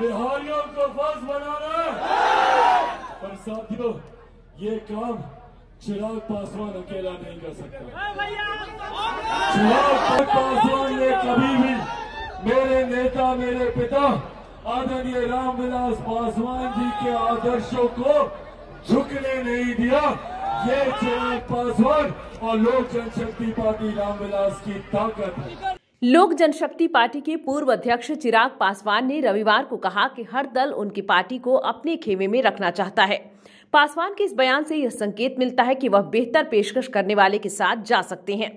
बिहारियों को फर्ज बनाना पर साथियों ये काम चिराग पासवान अकेला नहीं कर सकता हाँ चिराग पासवान ने कभी भी मेरे नेता मेरे पिता आदरणीय रामविलास पासवान जी के आदर्शों को झुकने नहीं दिया ये चिराग पासवान और लोक जनशक्ति पार्टी रामविलास की ताकत है लोक जनशक्ति पार्टी के पूर्व अध्यक्ष चिराग पासवान ने रविवार को कहा कि हर दल उनकी पार्टी को अपने खेमे में रखना चाहता है पासवान के इस बयान से यह संकेत मिलता है कि वह बेहतर पेशकश करने वाले के साथ जा सकते हैं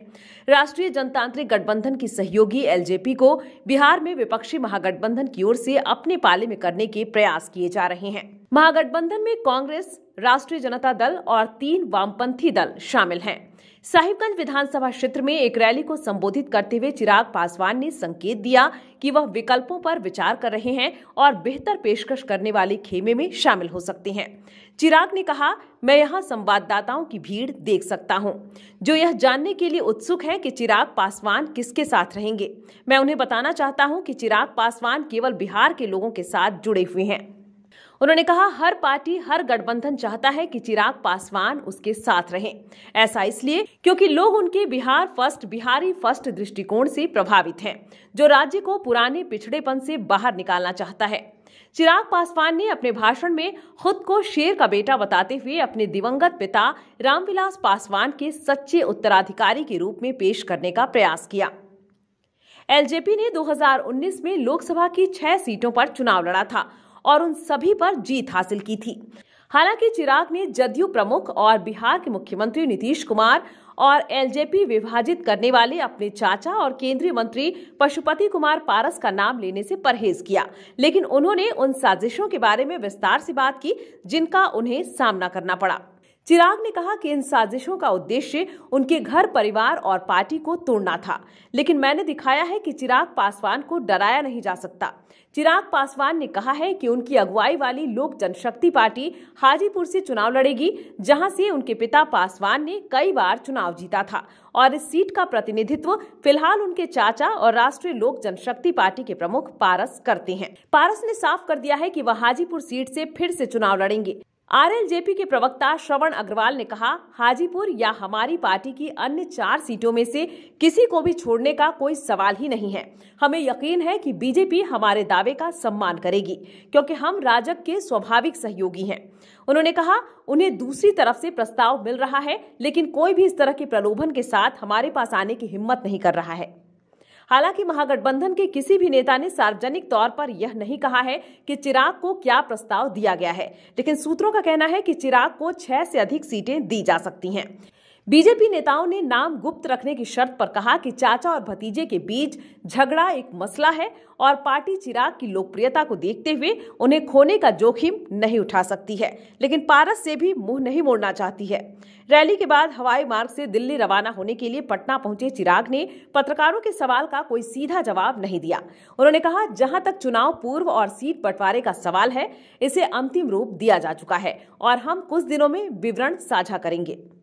राष्ट्रीय जनतांत्रिक गठबंधन की सहयोगी एलजेपी को बिहार में विपक्षी महागठबंधन की ओर से अपने पाले में करने के प्रयास किए जा रहे हैं महागठबंधन में कांग्रेस राष्ट्रीय जनता दल और तीन वामपंथी दल शामिल हैं साहिबगंज विधानसभा क्षेत्र में एक रैली को संबोधित करते हुए चिराग पासवान ने संकेत दिया कि वह विकल्पों पर विचार कर रहे हैं और बेहतर पेशकश करने वाले खेमे में शामिल हो सकते हैं चिराग ने कहा मैं यहां संवाददाताओं की भीड़ देख सकता हूं जो यह जानने के लिए उत्सुक हैं कि चिराग पासवान किसके साथ रहेंगे मैं उन्हें बताना चाहता हूँ कि चिराग पासवान केवल बिहार के लोगों के साथ जुड़े हुए हैं उन्होंने कहा हर पार्टी हर गठबंधन चाहता है कि चिराग पासवान उसके साथ रहें ऐसा इसलिए क्योंकि लोग उनके बिहार फर्स्ट बिहारी फर्स्ट दृष्टिकोण से प्रभावित हैं जो राज्य को पुराने पिछड़ेपन से बाहर निकालना चाहता है चिराग पासवान ने अपने भाषण में खुद को शेर का बेटा बताते हुए अपने दिवंगत पिता रामविलास पासवान के सच्चे उत्तराधिकारी के रूप में पेश करने का प्रयास किया एलजेपी ने 2019 में लोकसभा की छह सीटों पर चुनाव लड़ा था और उन सभी पर जीत हासिल की थी हालांकि चिराग ने जदयू प्रमुख और बिहार के मुख्यमंत्री नीतीश कुमार और एलजेपी विभाजित करने वाले अपने चाचा और केंद्रीय मंत्री पशुपति कुमार पारस का नाम लेने से परहेज किया लेकिन उन्होंने उन साजिशों के बारे में विस्तार से बात की जिनका उन्हें सामना करना पड़ा चिराग ने कहा कि इन साजिशों का उद्देश्य उनके घर परिवार और पार्टी को तोड़ना था लेकिन मैंने दिखाया है कि चिराग पासवान को डराया नहीं जा सकता चिराग पासवान ने कहा है कि उनकी अगुवाई वाली लोक जनशक्ति पार्टी हाजीपुर से चुनाव लड़ेगी जहां से उनके पिता पासवान ने कई बार चुनाव जीता था और इस सीट का प्रतिनिधित्व फिलहाल उनके चाचा और राष्ट्रीय लोक जनशक्ति पार्टी के प्रमुख पारस करते हैं पारस ने साफ कर दिया है कि वह हाजीपुर सीट से फिर से चुनाव लड़ेंगे आरएलजेपी के प्रवक्ता श्रवण अग्रवाल ने कहा हाजीपुर या हमारी पार्टी की अन्य चार सीटों में से किसी को भी छोड़ने का कोई सवाल ही नहीं है हमें यकीन है कि बीजेपी हमारे दावे का सम्मान करेगी क्योंकि हम राजग के स्वाभाविक सहयोगी हैं उन्होंने कहा उन्हें दूसरी तरफ से प्रस्ताव मिल रहा है लेकिन कोई भी इस तरह के प्रलोभन के साथ हमारे पास आने की हिम्मत नहीं कर रहा है हालांकि महागठबंधन के किसी भी नेता ने सार्वजनिक तौर पर यह नहीं कहा है कि चिराग को क्या प्रस्ताव दिया गया है लेकिन सूत्रों का कहना है कि चिराग को छह से अधिक सीटें दी जा सकती हैं बीजेपी नेताओं ने नाम गुप्त रखने की शर्त पर कहा कि चाचा और भतीजे के बीच झगड़ा एक मसला है और पार्टी चिराग की लोकप्रियता को देखते हुए उन्हें खोने का जोखिम नहीं उठा सकती है लेकिन पारस से भी मुंह नहीं मोड़ना चाहती है रैली के बाद हवाई मार्ग से दिल्ली रवाना होने के लिए पटना पहुंचे चिराग ने पत्रकारों के सवाल का कोई सीधा जवाब नहीं दिया उन्होंने कहा जहां तक चुनाव पूर्व और सीट बंटवारे का सवाल है इसे अंतिम रूप दिया जा चुका है और हम कुछ दिनों में विवरण साझा करेंगे